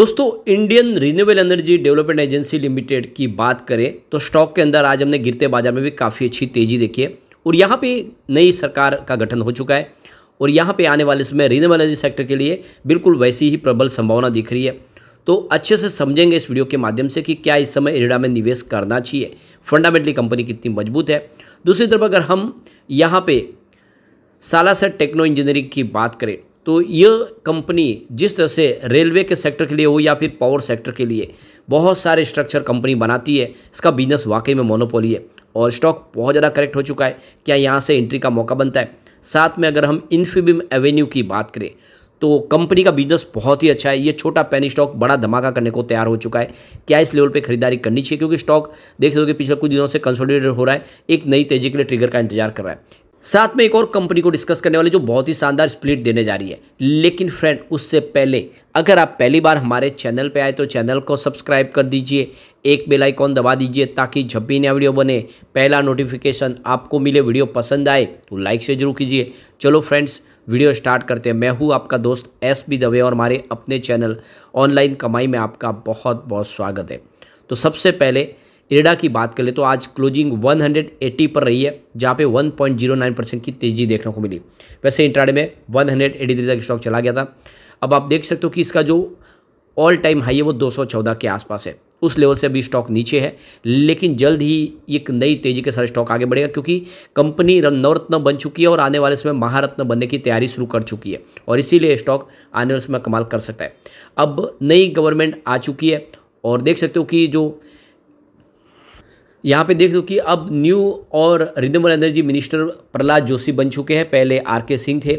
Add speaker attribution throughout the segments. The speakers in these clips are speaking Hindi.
Speaker 1: दोस्तों Indian renewable energy development agency limited की बात करें तो स्टॉक के अंदर आज हमने गिरते बाजार में भी काफ़ी अच्छी तेज़ी देखी है और यहाँ पे नई सरकार का गठन हो चुका है और यहाँ पे आने वाले समय रिन्यूएबल एनर्जी सेक्टर के लिए बिल्कुल वैसी ही प्रबल संभावना दिख रही है तो अच्छे से समझेंगे इस वीडियो के माध्यम से कि क्या इस समय इरेडा में निवेश करना चाहिए फंडामेंटली कंपनी कितनी मजबूत है दूसरी तरफ अगर हम यहाँ पर सालासर टेक्नो इंजीनियरिंग की बात करें तो यह कंपनी जिस तरह से रेलवे के सेक्टर के लिए हो या फिर पावर सेक्टर के लिए बहुत सारे स्ट्रक्चर कंपनी बनाती है इसका बिजनेस वाकई में मोनोपोली है और स्टॉक बहुत ज़्यादा करेक्ट हो चुका है क्या यहाँ से एंट्री का मौका बनता है साथ में अगर हम इन्फीबिम एवेन्यू की बात करें तो कंपनी का बिजनेस बहुत ही अच्छा है ये छोटा पैनी स्टॉक बड़ा धमाका करने को तैयार हो चुका है क्या इस लेवल पे खरीदारी करनी चाहिए क्योंकि स्टॉक देख सकते हो कि पिछले कुछ दिनों से कंसोलिडेट हो रहा है एक नई तेजी के लिए ट्रिगर का इंतजार कर रहा है साथ में एक और कंपनी को डिस्कस करने वाले जो बहुत ही शानदार स्प्लिट देने जा रही है लेकिन फ्रेंड उससे पहले अगर आप पहली बार हमारे चैनल पे आए तो चैनल को सब्सक्राइब कर दीजिए एक बेल आइकॉन दबा दीजिए ताकि जब भी नया वीडियो बने पहला नोटिफिकेशन आपको मिले वीडियो पसंद आए तो लाइक से जरूर कीजिए चलो फ्रेंड्स वीडियो स्टार्ट करते हैं मैं हूँ आपका दोस्त एस बी दवे और हमारे अपने चैनल ऑनलाइन कमाई में आपका बहुत बहुत स्वागत है तो सबसे पहले इरेडा की बात कर ले तो आज क्लोजिंग 180 पर रही है जहाँ पे 1.09 परसेंट की तेजी देखने को मिली वैसे इंट्राडे में 183 तक स्टॉक चला गया था अब आप देख सकते हो कि इसका जो ऑल टाइम हाई है वो 214 के आसपास है उस लेवल से अभी स्टॉक नीचे है लेकिन जल्द ही एक नई तेजी के साथ स्टॉक आगे बढ़ेगा क्योंकि कंपनी नवरत्न बन चुकी है और आने वाले समय महारत्न बनने की तैयारी शुरू कर चुकी है और इसीलिए स्टॉक आने वाले समय कमाल कर सकता है अब नई गवर्नमेंट आ चुकी है और देख सकते हो कि जो यहाँ पे देख दो कि अब न्यू और renewable energy minister Prahlad Joshi बन चुके हैं पहले आर के सिंह थे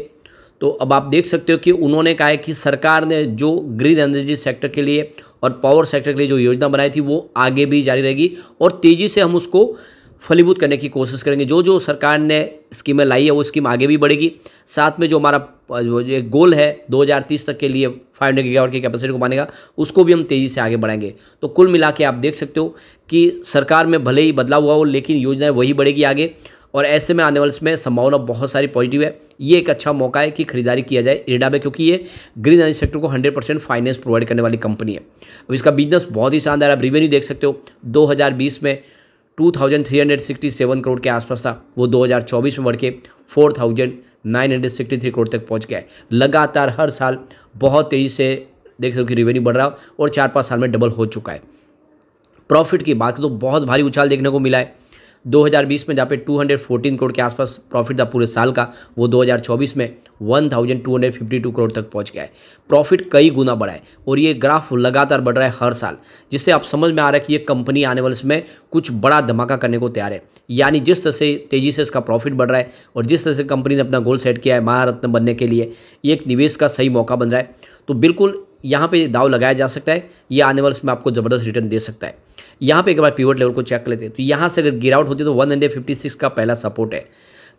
Speaker 1: तो अब आप देख सकते हो कि उन्होंने कहा है कि सरकार ने जो ग्रीन एनर्जी सेक्टर के लिए और पावर सेक्टर के लिए जो योजना बनाई थी वो आगे भी जारी रहेगी और तेज़ी से हम उसको फलीभूत करने की कोशिश करेंगे जो जो सरकार ने स्कीमें लाई है वो स्कीम आगे भी बढ़ेगी साथ में जो हमारा एक गोल है 2030 तक के लिए फाइव हंड्रेड की कैपेसिटी को बनाने का उसको भी हम तेज़ी से आगे बढ़ाएंगे तो कुल मिला के आप देख सकते हो कि सरकार में भले ही बदलाव हुआ हो लेकिन योजनाएँ वही बढ़ेगी आगे और ऐसे में आने वाले समय संभावना बहुत सारी पॉजिटिव है ये एक अच्छा मौका है कि खरीदारी किया जाए इरेडा में क्योंकि ये ग्रीन एनर्जी सेक्टर को 100 परसेंट फाइनेंस प्रोवाइड करने वाली कंपनी है अब इसका बिजनेस बहुत ही शानदार है आप रिवेन्यू देख सकते हो 2020 में 2,367 करोड़ के आसपास था वो 2024 में बढ़ के थ्री करोड़ तक पहुंच गया है लगातार हर साल बहुत तेज़ी से देख सकते हो कि रेवेन्यू बढ़ रहा है और चार पाँच साल में डबल हो चुका है प्रॉफिट की बात तो बहुत भारी उछाल देखने को मिला है 2020 में जहाँ पे 214 करोड़ के आसपास प्रॉफिट था पूरे साल का वो 2024 में 1252 करोड़ तक पहुंच गया है प्रॉफिट कई गुना बढ़ा है और ये ग्राफ लगातार बढ़ रहा है हर साल जिससे आप समझ में आ रहा है कि ये कंपनी आने वाले समय कुछ बड़ा धमाका करने को तैयार है यानी जिस तरह से तेज़ी से इसका प्रॉफिट बढ़ रहा है और जिस तरह से कंपनी ने अपना गोल सेट किया है महारत्न बनने के लिए ये एक निवेश का सही मौका बन रहा है तो बिल्कुल यहाँ पे दाव लगाया जा सकता है ये आने वाले उसमें आपको ज़बरदस्त रिटर्न दे सकता है यहाँ पे एक बार पीवट लेवल को चेक कर लेते हैं तो यहाँ से अगर गिरावट होती है तो वन हंड्रेड फिफ्टी सिक्स का पहला सपोर्ट है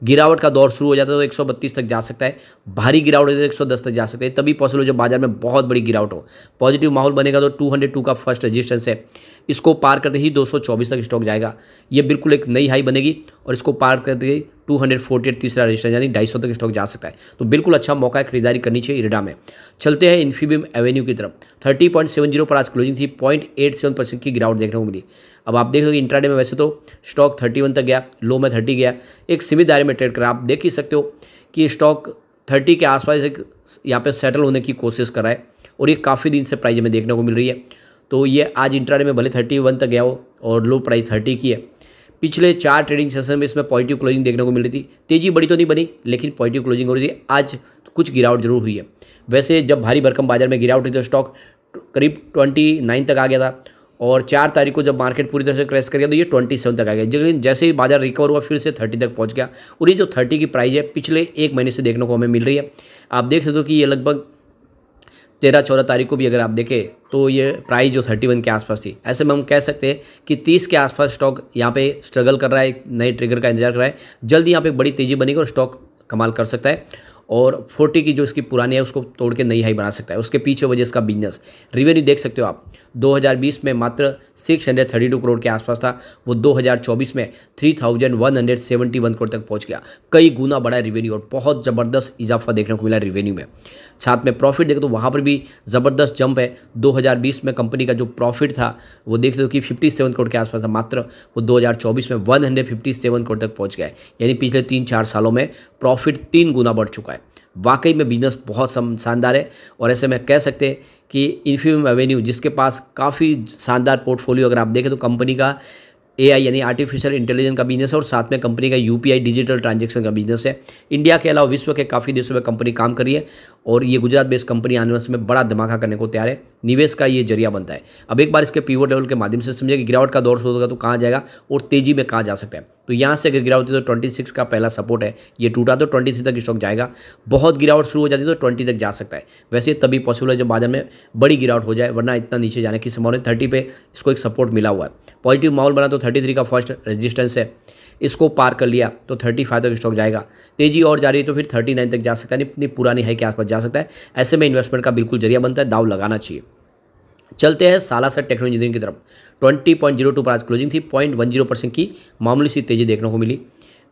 Speaker 1: गिरावट का दौर शुरू हो जाता है तो एक सौ बत्तीस तक जा सकता है भारी गिरावट होती है तो दस तक जा सकता है तभी पॉसिबल हो जब बाजार में बहुत बड़ी गिरावट हो पॉजिटिव माहौल बनेगा तो टू हंड्रेड टू का फर्स्ट रजिस्टेंस है इसको पार करते ही दो सौ चौबीस तक स्टॉक जाएगा ये बिल्कुल एक नई हाई बनेगी और इसको पार करते ही टू हंड्रेड फोर्टी एट तीसरा रजिस्टर यानी ढाई सौ तक स्टॉक जा सकता है तो बिल्कुल अच्छा मौका है खरीदारी करनी चाहिए इरडा में चलते हैं इन्फीबीम एवेन्यू की तरफ थर्टी पॉइंट सेवन जीरो पर आज क्लोजिंग थी पॉइंट एट सेवन परसेंट की गिरावट देखने को मिली अब आप देख सकते इंट्राडे में वैसे तो स्टॉक थर्टी वन तक गया लो में थर्टी गया एक सीमित दायरे में ट्रेड करा आप देख ही सकते हो कि स्टॉक थर्टी के आसपास एक यहाँ पर सेटल होने की कोशिश कर रहा है और ये काफ़ी दिन से प्राइज हमें देखने को मिल रही है तो ये आज इंट्राडे में भले थर्टी वन तक गया हो और लो प्राइस थर्टी की है पिछले चार ट्रेडिंग सेशन में इसमें पॉजिटिव क्लोजिंग देखने को मिल रही थी तेजी बड़ी तो नहीं बनी लेकिन पॉजिटिव क्लोजिंग हो रही थी आज कुछ गिरावट जरूर हुई है वैसे जब भारी भरकम बाजार में गिरावट हुई तो स्टॉक करीब ट्वेंटी नाइन तक आ गया था और चार तारीख को जब मार्केट पूरी तरह से क्रैश कर गया तो ये ट्वेंटी सेवन तक आ गया लेकिन जैसे ही बाजार रिकवर हुआ फिर से थर्टी तक पहुंच गया और ये जो थर्टी की प्राइस है पिछले एक महीने से देखने को हमें मिल रही है आप देख सकते हो कि ये लगभग तेरह चौदह तारीख को भी अगर आप देखें तो ये प्राइस जो थर्टी वन के आसपास थी ऐसे में हम कह सकते हैं कि तीस के आसपास स्टॉक यहाँ पे स्ट्रगल कर रहा है नए ट्रिगर का इंतजार कर रहा है जल्दी यहाँ पे बड़ी तेज़ी बनेगी और स्टॉक कमाल कर सकता है और फोर्टी की जो इसकी पुरानी है उसको तोड़ के नई हाई बना सकता है उसके पीछे वजह इसका बिजनेस रिवेन्यू देख सकते हो आप 2020 में मात्र 632 करोड़ के आसपास था वो 2024 में 3171 करोड़ तक पहुंच गया कई गुना बढ़ा है रिवेन्यू और बहुत ज़बरदस्त इजाफा देखने को मिला रिवेन्यू में साथ में प्रॉफिट देखो तो वहाँ पर भी ज़बरदस्त जंप है 2020 में कंपनी का जो प्रॉफिट था वो देख लो कि फिफ्टी करोड़ के आसपास था मात्र वो दो में वन करोड़ तक पहुँच गया यानी पिछले तीन चार सालों में प्रॉफिट तीन गुना बढ़ चुका है पाए वाकई में बिजनेस बहुत शानदार है और ऐसे में कह सकते हैं कि इन्फ्यूम एवेन्यू जिसके पास काफ़ी शानदार पोर्टफोलियो अगर आप देखें तो कंपनी का ए यानी आर्टिफिशियल इंटेलिजेंस का बिजनेस है और साथ में कंपनी का यूपीआई डिजिटल ट्रांजेक्शन का बिजनेस है इंडिया के अलावा विश्व के काफ़ी देशों में कंपनी काम कर रही है और ये गुजरात बेस्ड कंपनी आने वाले समय बड़ा धमाका करने को तैयार है निवेश का ये जरिया बनता है अब एक बार इसके पीवो लेवल के माध्यम से समझिए कि गिरावट का दौर शुरू होगा तो कहाँ जाएगा और तेजी में कहाँ जा सकता है तो यहाँ से अगर गिरावट होती है तो ट्वेंटी सिक्स का पहला सपोर्ट है ये टूटा तो ट्वेंटी थ्री तक स्टॉक जाएगा बहुत गिरावट शुरू हो जाती है तो ट्वेंटी तक जा सकता है वैसे तभी पॉसिबल है जब बाजार में बड़ी गिरावट हो जाए वरना इतना नीचे जाने की संभावना थर्टी पे इसको एक सपोर्ट मिला हुआ है पॉजिटिव माहौल बना तो थर्टी का फर्स्ट रजिस्टेंस है इसको पार कर लिया तो थर्टी फाइव तक स्टॉक जाएगा तेजी और जा रही है तो फिर थर्टी नाइन तक जा सकता है इतनी पुरानी हाई के आसपास जा सकता है ऐसे में इन्वेस्टमेंट का बिल्कुल जरिया बनता है दाव लगाना चाहिए चलते हैं सालासर टेक्नो इंजीनियरिंग की तरफ ट्वेंटी पॉइंट जीरो टू पर आज क्लोजिंग थी पॉइंट वन जीरो परसेंट की मामूली सी तेज़ी देखने को मिली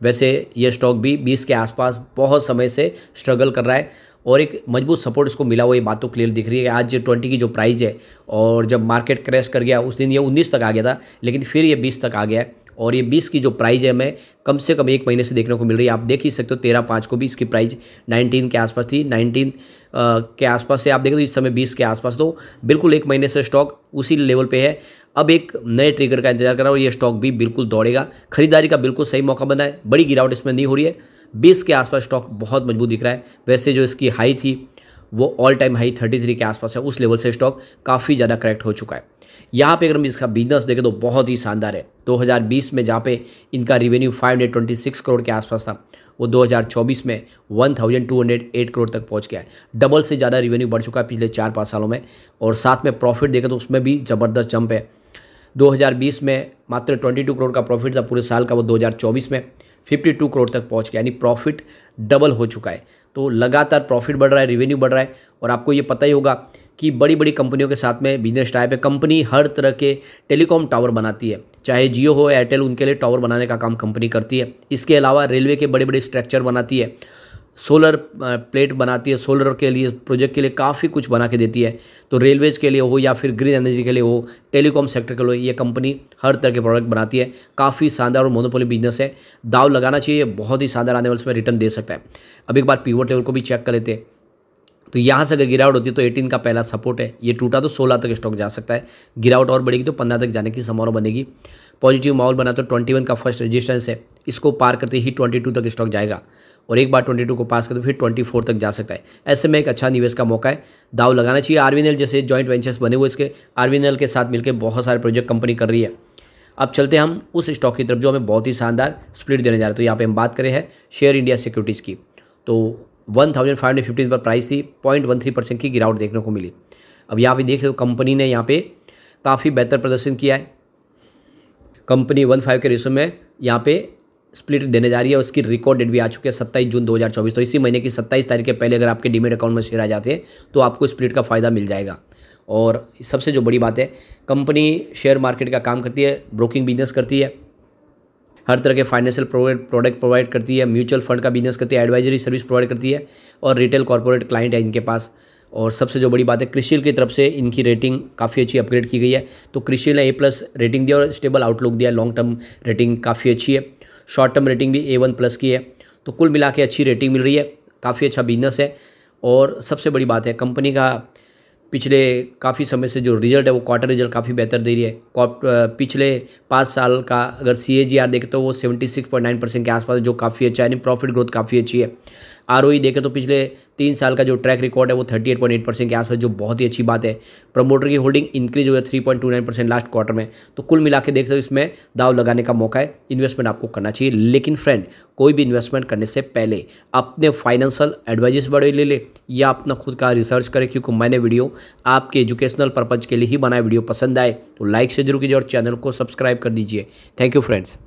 Speaker 1: वैसे ये स्टॉक भी बीस के आसपास बहुत समय से स्ट्रगल कर रहा है और एक मजबूत सपोर्ट इसको मिला हुआ ये बात तो क्लियर दिख रही है आज ट्वेंटी की जो प्राइस है और जब मार्केट क्रैश कर गया उस दिन ये उन्नीस तक आ गया था लेकिन फिर ये बीस तक आ गया है और ये बीस की जो प्राइज़ है मैं कम से कम एक महीने से देखने को मिल रही है आप देख ही सकते हो तेरह पाँच को भी इसकी प्राइज़ नाइनटीन के आसपास थी नाइनटीन के आसपास से आप देखें तो इस समय बीस के आसपास तो बिल्कुल एक महीने से स्टॉक उसी लेवल पे है अब एक नए ट्रिगर का इंतजार कर रहा और ये स्टॉक भी बिल्कुल दौड़ेगा खरीदारी का बिल्कुल सही मौका बना है बड़ी गिरावट इसमें नहीं हो रही है बीस के आसपास स्टॉक बहुत मजबूत दिख रहा है वैसे जो इसकी हाई थी वो all time high thirty three के आसपास है उस लेवल से स्टॉक काफ़ी ज़्यादा करेक्ट हो चुका है यहाँ पे अगर हम इसका बिजनेस देखें तो बहुत ही शानदार है 2020 में जहाँ पे इनका रेवेन्यू 526 करोड़ के आसपास था वो 2024 में 1208 करोड़ तक पहुँच गया है डबल से ज़्यादा रेवेन्यू बढ़ चुका है पिछले चार पाँच सालों में और साथ में प्रॉफिट देखें तो उसमें भी ज़बरदस्त जंप है 2020 में मात्र 22 करोड़ का प्रॉफिट था पूरे साल का वो 2024 में 52 करोड़ तक पहुंच गया यानी प्रॉफिट डबल हो चुका है तो लगातार प्रॉफिट बढ़ रहा है रेवेन्यू बढ़ रहा है और आपको ये पता ही होगा कि बड़ी बड़ी कंपनियों के साथ में बिजनेस टाइप है कंपनी हर तरह के टेलीकॉम टावर बनाती है चाहे जियो हो एयरटेल उनके लिए टावर बनाने का काम कंपनी करती है इसके अलावा रेलवे के बड़े बड़े स्ट्रक्चर बनाती है सोलर प्लेट बनाती है सोलर के लिए प्रोजेक्ट के लिए काफ़ी कुछ बना के देती है तो रेलवेज के लिए हो या फिर ग्रीन एनर्जी के लिए हो टेलीकॉम सेक्टर के लिए ये कंपनी हर तरह के प्रोडक्ट बनाती है काफ़ी शानदार और मोनोपोली बिजनेस है दाव लगाना चाहिए बहुत ही शानदार आने वाले उसमें रिटर्न दे सकता है अभी एक बार पीवो टेबल को भी चेक कर लेते हैं तो यहाँ से अगर गिरावट होती है तो 18 का पहला सपोर्ट है ये टूटा तो 16 तक स्टॉक जा सकता है गिरावट और बढ़ेगी तो 15 तक जाने की संभावना बनेगी पॉजिटिव माहौल बना तो 21 का फर्स्ट रेजिस्टेंस है इसको पार करते ही 22 तक स्टॉक जाएगा और एक बार 22 को पास करते फिर 24 तक जा सकता है ऐसे में एक अच्छा निवेश का मौका है दाव लगाना चाहिए आरवीएनएल जैसे जॉइंट वेंचर्स बने हुए इसके आरवीएनएल के साथ मिलकर बहुत सारे प्रोजेक्ट कंपनी कर रही है अब चलते हम उस स्टॉक की तरफ जो हमें बहुत ही शानदार स्प्लिट देने जा रहे हैं तो यहाँ पर हम बात करें हैं शेयर इंडिया सिक्योरिटीज़ की तो one thousand five hundred fifteen पर प्राइस थी पॉइंट वन थ्री परसेंट की गिरावट देखने को मिली अब यहाँ पर देख लो कंपनी ने यहाँ पर काफ़ी बेहतर प्रदर्शन किया है कंपनी वन फाइव के रेशो में यहाँ पे स्प्लिट देने जा रही है उसकी रिकॉर्ड डेट भी आ चुकी है सत्ताईस जून 2024 तो इसी महीने की सत्ताईस तारीख के पहले अगर आपके डिमेट अकाउंट में शेयर आ जाते हैं तो आपको स्प्लिट का फ़ायदा मिल जाएगा और सबसे जो बड़ी बात है कंपनी शेयर मार्केट का काम करती है ब्रोकिंग बिजनेस करती है हर तरह के फाइनेंशियल प्रोडक्ट प्रोवाइड करती है म्यूचुअल फंड का बिजनेस करती है एडवाइजरी सर्विस प्रोवाइड करती है और रिटेल कॉरपोरेट क्लाइंट है इनके पास और सबसे जो बड़ी बात है क्रिशियल की तरफ से इनकी रेटिंग काफ़ी अच्छी अपग्रेड की गई है तो क्रिशियल ने ए प्लस रेटिंग दिया और स्टेबल आउटलुक दिया लॉन्ग टर्म रेटिंग काफ़ी अच्छी है शॉर्ट टर्म रेटिंग भी ए वन प्लस की है तो कुल मिला के अच्छी रेटिंग मिल रही है काफ़ी अच्छा बिजनेस है और सबसे बड़ी बात है कंपनी का पिछले काफ़ी समय से जो रिजल्ट है वो क्वार्टर रिजल्ट काफ़ी बेहतर दे रही है पिछले पाँच साल का अगर सी ए जी आर देखें तो वो seventy six point nine percent के आसपास जो काफ़ी अच्छा है यानी प्रॉफिट ग्रोथ काफ़ी अच्छी है आर देखें तो पिछले तीन साल का जो ट्रैक रिकॉर्ड है वो 38.8 परसेंट के आसपास जो बहुत ही अच्छी बात है प्रमोटर की होल्डिंग इंक्रीज हुई है नाइन परसेंट लास्ट क्वार्टर में तो कुल मिला के देख सकते हो इसमें दाव लगाने का मौका है इन्वेस्टमेंट आपको करना चाहिए लेकिन फ्रेंड कोई भी इन्वेस्टमेंट करने से पहले अपने फाइनेंशियल एडवाइजेस बड़े ले ले या अपना खुद का रिसर्च करें क्योंकि मैंने वीडियो आपके एजुकेशनल पर्पज़ के लिए ही बनाया वीडियो पसंद आए तो लाइक से जरूर कीजिए और चैनल को सब्सक्राइब कर दीजिए थैंक यू फ्रेंड्स